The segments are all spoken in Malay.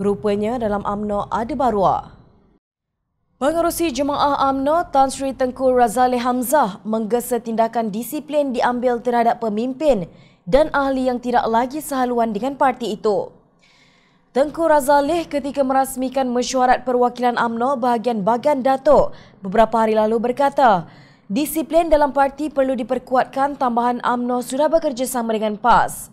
Rupanya dalam AMNO ada barua. Pengerusi Jemaah AMNO Tan Sri Tengku Razali Hamzah menggesa tindakan disiplin diambil terhadap pemimpin dan ahli yang tidak lagi sehaluan dengan parti itu. Tengku Razalih ketika merasmikan mesyuarat perwakilan AMNO bahagian Bagan Datuk beberapa hari lalu berkata, disiplin dalam parti perlu diperkuatkan tambahan AMNO sudah bekerjasama dengan PAS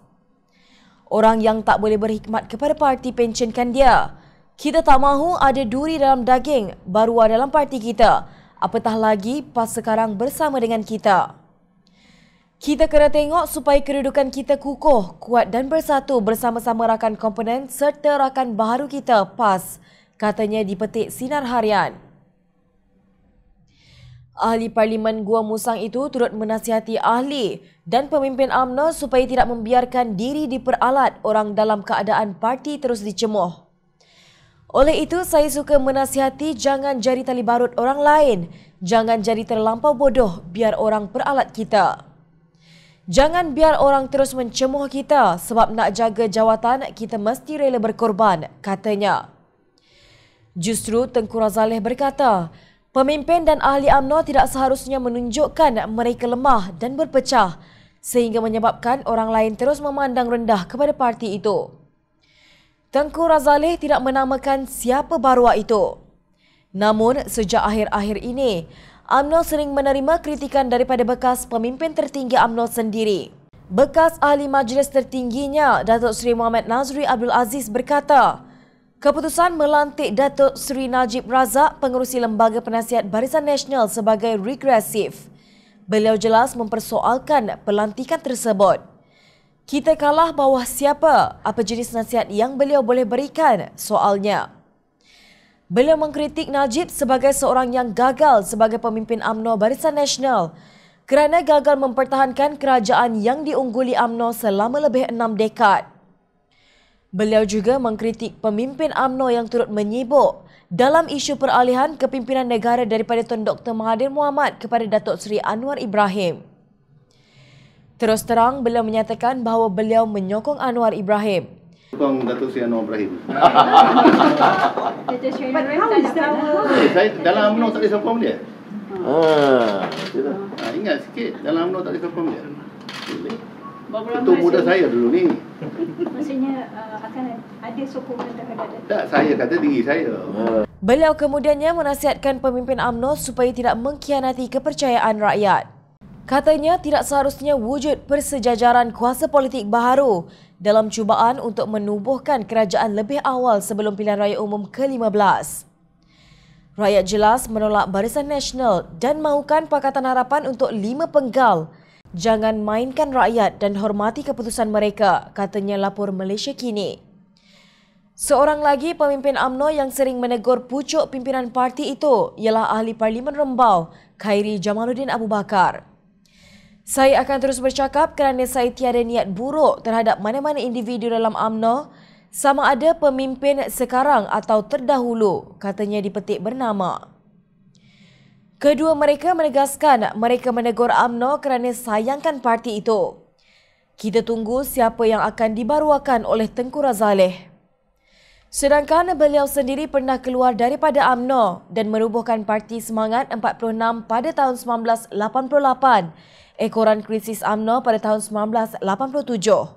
orang yang tak boleh berkhidmat kepada parti pensionkan dia. Kita tak mahu ada duri dalam daging baru dalam parti kita. Apatah lagi pas sekarang bersama dengan kita. Kita kena tengok supaya kedudukan kita kukuh, kuat dan bersatu bersama-sama rakan komponen serta rakan baru kita PAS, katanya di petik sinar harian. Ahli Parlimen Gua Musang itu turut menasihati ahli dan pemimpin UMNO supaya tidak membiarkan diri diperalat orang dalam keadaan parti terus dicemuh. Oleh itu, saya suka menasihati jangan jadi tali barut orang lain. Jangan jadi terlampau bodoh biar orang peralat kita. Jangan biar orang terus mencemuh kita sebab nak jaga jawatan kita mesti rela berkorban, katanya. Justru Tengku Razaleh berkata, Pemimpin dan ahli UMNO tidak seharusnya menunjukkan mereka lemah dan berpecah sehingga menyebabkan orang lain terus memandang rendah kepada parti itu. Tengku Razali tidak menamakan siapa barua itu. Namun, sejak akhir-akhir ini, UMNO sering menerima kritikan daripada bekas pemimpin tertinggi UMNO sendiri. Bekas ahli majlis tertingginya, Datuk Seri Muhammad Nazri Abdul Aziz berkata, Keputusan melantik Datuk Seri Najib Razak pengerusi Lembaga Penasihat Barisan Nasional sebagai regresif. Beliau jelas mempersoalkan pelantikan tersebut. Kita kalah bawah siapa? Apa jenis nasihat yang beliau boleh berikan? Soalnya. Beliau mengkritik Najib sebagai seorang yang gagal sebagai pemimpin AMNO Barisan Nasional kerana gagal mempertahankan kerajaan yang diungguli AMNO selama lebih enam dekad. Beliau juga mengkritik pemimpin AMNO yang turut menyibuk dalam isu peralihan kepimpinan negara daripada Tuan Dr. Mahathir Mohamad kepada Datuk Seri Anwar Ibrahim. Terus terang, beliau menyatakan bahawa beliau menyokong Anwar Ibrahim. Sokong Datuk Seri Anwar Ibrahim. Lah. Eh, saya dalam AMNO tak boleh sokong dia. Ah, ah ingat sikit, dalam AMNO tak boleh sokong dia. Itu muda saya dulu ni. Maksudnya uh, akan ada sokongan terhadap dia. Tak, saya kata diri saya. Beliau kemudiannya menasihatkan pemimpin AMNO supaya tidak mengkhianati kepercayaan rakyat. Katanya tidak seharusnya wujud persejajaran kuasa politik baharu dalam cubaan untuk menubuhkan kerajaan lebih awal sebelum pilihan raya umum ke-15. Rakyat jelas menolak Barisan Nasional dan mahukan Pakatan Harapan untuk lima penggal Jangan mainkan rakyat dan hormati keputusan mereka, katanya lapor Malaysia kini. Seorang lagi pemimpin AMNO yang sering menegur pucuk pimpinan parti itu ialah ahli parlimen Rembau, Khairi Jamaluddin Abu Bakar. Saya akan terus bercakap kerana saya tiada niat buruk terhadap mana-mana individu dalam AMNO, sama ada pemimpin sekarang atau terdahulu, katanya dipetik bernama. Kedua mereka menegaskan mereka menegur Amno kerana sayangkan parti itu. Kita tunggu siapa yang akan dibaruakan oleh Tengku Razaleh. Sedangkan beliau sendiri pernah keluar daripada Amno dan merubuhkan Parti Semangat 46 pada tahun 1988, ekoran krisis Amno pada tahun 1987.